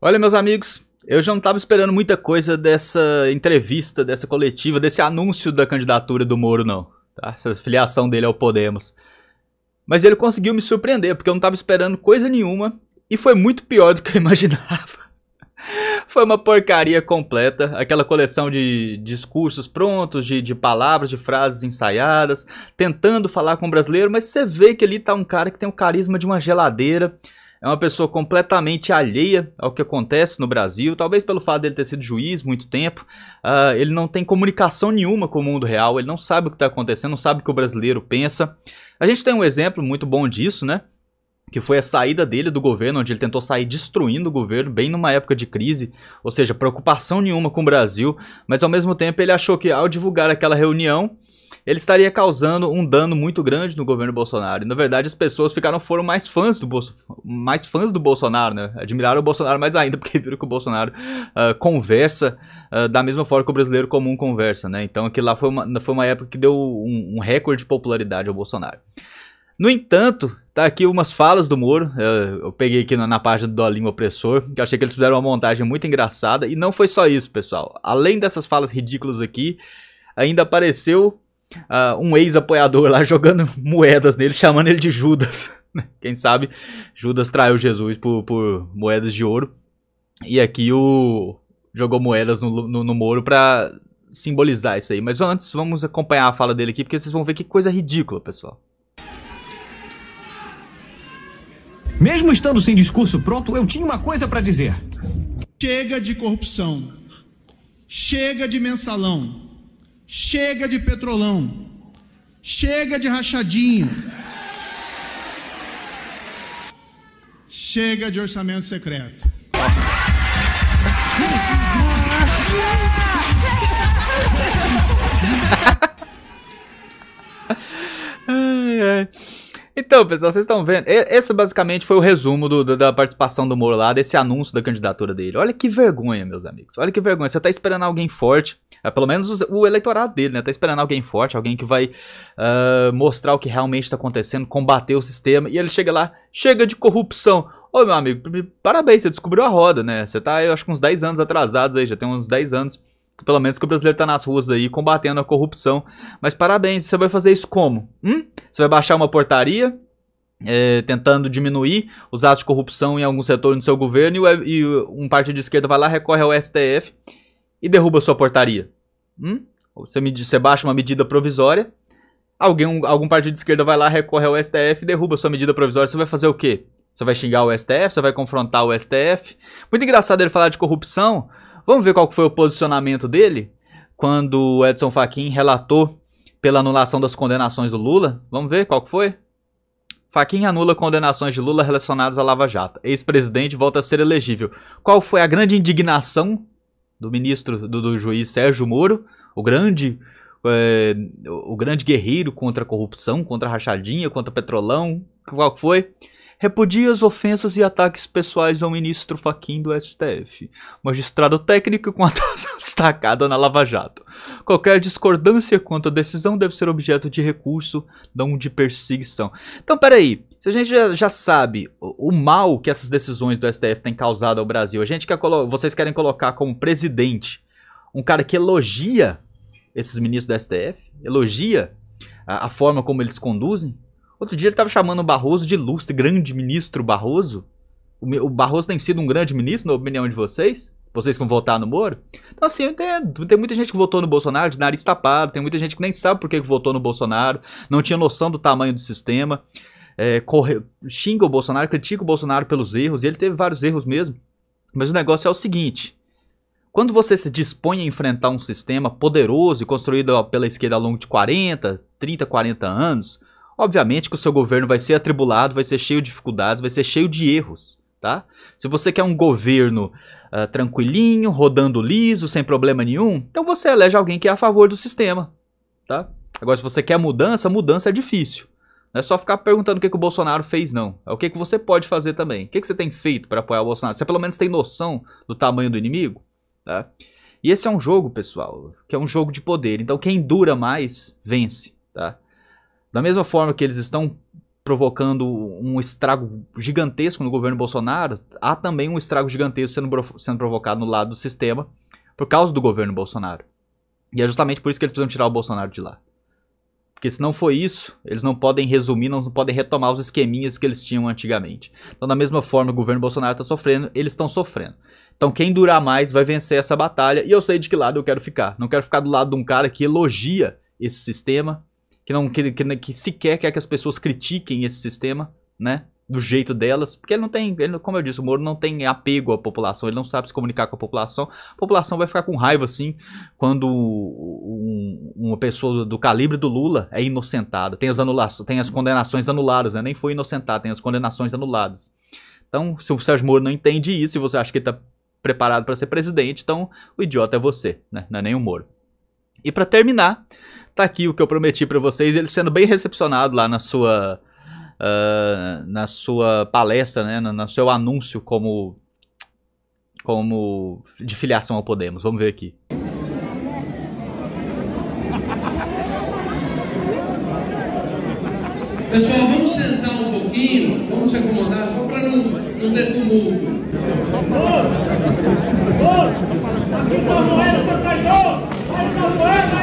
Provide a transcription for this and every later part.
Olha, meus amigos, eu já não estava esperando muita coisa dessa entrevista, dessa coletiva, desse anúncio da candidatura do Moro, não. Tá? Essa filiação dele ao Podemos. Mas ele conseguiu me surpreender, porque eu não estava esperando coisa nenhuma e foi muito pior do que eu imaginava. Foi uma porcaria completa, aquela coleção de discursos prontos, de, de, palavras, de frases ensaiadas, tentando falar com o brasileiro, mas você vê que ali tá um cara que tem o carisma de uma geladeira, é uma pessoa completamente alheia ao que acontece no Brasil, talvez pelo fato dele ter sido juiz muito tempo. Uh, ele não tem comunicação nenhuma com o mundo real, ele não sabe o que está acontecendo, não sabe o que o brasileiro pensa. A gente tem um exemplo muito bom disso, né? que foi a saída dele do governo, onde ele tentou sair destruindo o governo, bem numa época de crise, ou seja, preocupação nenhuma com o Brasil, mas ao mesmo tempo ele achou que ao divulgar aquela reunião, ele estaria causando um dano muito grande no governo Bolsonaro. E, na verdade, as pessoas ficaram foram mais fãs do, Bolso, mais fãs do Bolsonaro, né? Admiraram o Bolsonaro mais ainda, porque viram que o Bolsonaro uh, conversa uh, da mesma forma que o brasileiro comum conversa, né? Então aquilo lá foi uma, foi uma época que deu um, um recorde de popularidade ao Bolsonaro. No entanto, tá aqui umas falas do Moro. Ah, eu, peguei aqui na, na página do Língua Opressor, que eu achei que eles fizeram uma montagem muito engraçada. E não foi só isso, pessoal. Além dessas falas ridículas aqui, ainda apareceu uh, um ex-apoiador lá jogando moedas nele, chamando ele de Judas. Né? Quem sabe Judas traiu Jesus por, por moedas de ouro. E aqui o jogou moedas no, no, no Moro para simbolizar isso aí. Mas antes, vamos acompanhar a fala dele aqui, porque vocês vão ver que coisa ridícula, pessoal. Mesmo estando sem discurso pronto, eu tinha uma coisa para dizer. Chega de corrupção. Chega de mensalão. Chega de petrolão. Chega de rachadinho. Chega de orçamento secreto. ai, ai. Então, pessoal, vocês estão vendo. Esse basicamente foi o resumo do, do, da participação do Moro lá, desse anúncio da candidatura dele. Olha que vergonha, meus amigos. Olha que vergonha. Você tá esperando alguém forte. É, pelo menos o eleitorado dele, né? Tá esperando alguém forte, alguém que vai uh, mostrar o que realmente está acontecendo, combater o sistema. E ele chega lá, chega de corrupção. Ô, meu amigo, parabéns, você descobriu a roda, né? Você tá, eu acho uns 10 anos atrasados aí, já tem uns 10 anos pelo menos que o brasileiro tá nas ruas aí combatendo a corrupção. Mas parabéns, você vai fazer isso como? Hum? Você vai baixar uma portaria? É, tentando diminuir os atos de corrupção em algum setor do seu governo e, e um partido de esquerda vai lá, recorre ao STF e derruba sua portaria. Hum? Você, me, você baixa uma medida provisória, alguém, algum partido de esquerda vai lá, recorre ao STF e derruba sua medida provisória. Você vai fazer o quê? Você vai xingar o STF? Você vai confrontar o STF? Muito engraçado ele falar de corrupção, Vamos ver qual foi o posicionamento dele quando o Edson Fachin relatou pela anulação das condenações do Lula. Vamos ver qual foi? Fachin anula condenações de Lula relacionadas à Lava Jato. Ex-presidente volta a ser elegível. Qual foi a grande indignação do ministro, do, do juiz Sérgio Moro, o grande, é, o grande guerreiro contra a corrupção, contra a rachadinha, contra o petrolão? Qual foi? repudia as ofensas e ataques pessoais ao ministro Faquim do STF, magistrado técnico com atuação destacada na Lava Jato. Qualquer discordância quanto à decisão deve ser objeto de recurso, não de perseguição. Então, peraí, se a gente já, já sabe o, o, mal que essas decisões do STF têm causado ao Brasil, a gente quer vocês querem colocar como presidente um cara que elogia esses ministros do STF, elogia a, a forma como eles conduzem, Outro dia ele estava chamando o Barroso de lustre, grande ministro Barroso. O Barroso tem sido um grande ministro, na opinião de vocês? Vocês que vão votar no Moro? Então, assim, eu entendo. Tem muita gente que votou no Bolsonaro de nariz tapado, tem muita gente que nem sabe por que votou no Bolsonaro, não tinha noção do tamanho do sistema, é, corre, xinga o Bolsonaro, critica o Bolsonaro pelos erros, e ele teve vários erros mesmo. Mas o negócio é o seguinte: quando você se dispõe a enfrentar um sistema poderoso e construído pela esquerda ao longo de 40, 30, 40 anos, Obviamente que o seu governo vai ser atribulado, vai ser cheio de dificuldades, vai ser cheio de erros, tá? Se você quer um governo uh, tranquilinho, rodando liso, sem problema nenhum, então você elege alguém que é a favor do sistema, tá? Agora, se você quer mudança, mudança é difícil. Não é só ficar perguntando o que, que o Bolsonaro fez, não. É o que, que você pode fazer também. O que, que você tem feito para apoiar o Bolsonaro? Você pelo menos tem noção do tamanho do inimigo? Tá? E esse é um jogo, pessoal, que é um jogo de poder. Então quem dura mais, vence. Tá? Da mesma forma que eles estão provocando um estrago gigantesco no governo Bolsonaro, há também um estrago gigantesco sendo, sendo provocado no lado do sistema por causa do governo Bolsonaro. E é justamente por isso que eles precisam tirar o Bolsonaro de lá. Porque se não for isso, eles não podem resumir, não podem retomar os esqueminhas que eles tinham antigamente. Então, da mesma forma, o governo Bolsonaro está sofrendo, eles estão sofrendo. Então, quem durar mais vai vencer essa batalha. E eu sei de que lado eu quero ficar. Não quero ficar do lado de um cara que elogia esse sistema, que não que, que, que sequer quer que as pessoas critiquem esse sistema, né? Do jeito delas, porque ele não tem, ele, como eu disse, o Moro não tem apego à população, ele não sabe se comunicar com a população. A população vai ficar com raiva assim quando um, uma pessoa do calibre do Lula é inocentada, tem as anulações, tem as condenações anuladas, né? Nem foi inocentada, tem as condenações anuladas. Então, se o Sérgio Moro não entende isso e você acha que ele está preparado para ser presidente, então o idiota é você, né? Não é nem o Moro. E para terminar, tá aqui o que eu prometi para vocês, ele sendo bem recepcionado lá na sua uh, na sua palestra, né, no, no, seu anúncio como como de filiação ao Podemos. Vamos ver aqui. Pessoal, vamos sentar um pouquinho, vamos se acomodar só para não, não ter tumulto. Aqui seu traidor!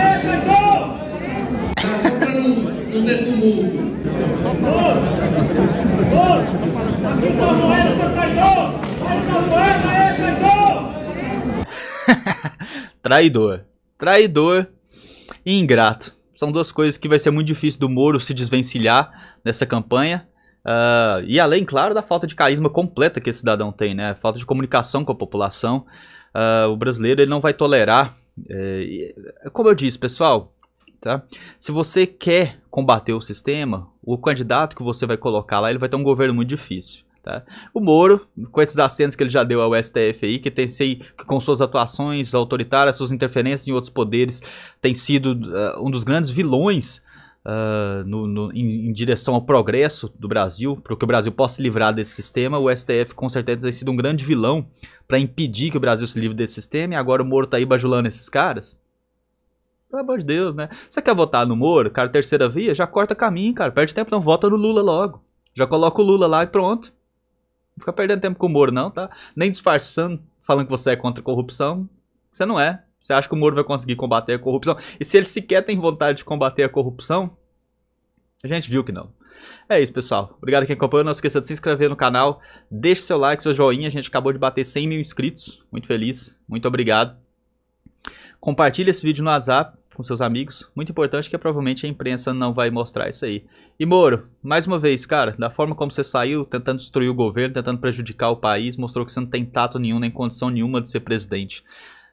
Aqui seu traidor! aí traidor! traidor. Traidor e ingrato. São duas coisas que vai ser muito difícil do Moro se desvencilhar nessa campanha. Uh, e além, claro, da falta de carisma completa que esse cidadão tem, né? Falta de comunicação com a população. Uh, o brasileiro ele não vai tolerar. É, como eu disse, pessoal, tá? Se você quer combater o sistema, o candidato que você vai colocar lá, ele vai ter um governo muito difícil. Tá? O Moro, com esses acenos que ele já deu ao STF aí, que tem sei, que com suas atuações autoritárias, suas interferências em outros poderes, tem sido uh, um dos grandes vilões uh, no, no, em, em, direção ao progresso do Brasil, para que o Brasil possa se livrar desse sistema. O STF com certeza tem sido um grande vilão para impedir que o Brasil se livre desse sistema, e agora o Moro está aí bajulando esses caras. Pelo amor de Deus, né? Você quer votar no Moro, cara, terceira via? Já corta caminho, cara. Perde tempo, não. Vota no Lula logo. Já coloca o Lula lá e pronto. Não fica perdendo tempo com o Moro, não, tá? Nem disfarçando, falando que você é contra a corrupção. Você não é. Você acha que o Moro vai conseguir combater a corrupção? E se ele sequer tem vontade de combater a corrupção, a gente viu que não. É isso, pessoal. Obrigado quem acompanhou. Não esqueça de se inscrever no canal. Deixe seu like, seu joinha. A gente acabou de bater 100 mil inscritos. Muito feliz. Muito obrigado. Compartilhe esse vídeo no WhatsApp com seus amigos. Muito importante que provavelmente a imprensa não vai mostrar isso aí. E Moro, mais uma vez, cara, da forma como você saiu, tentando destruir o governo, tentando prejudicar o país, mostrou que você não tem tato nenhum, nem condição nenhuma de ser presidente.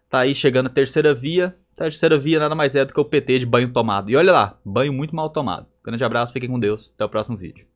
Tá aí chegando a terceira via. A terceira via nada mais é do que o PT de banho tomado. E olha lá, banho muito mal tomado. Grande abraço, fiquem com Deus. Até o próximo vídeo.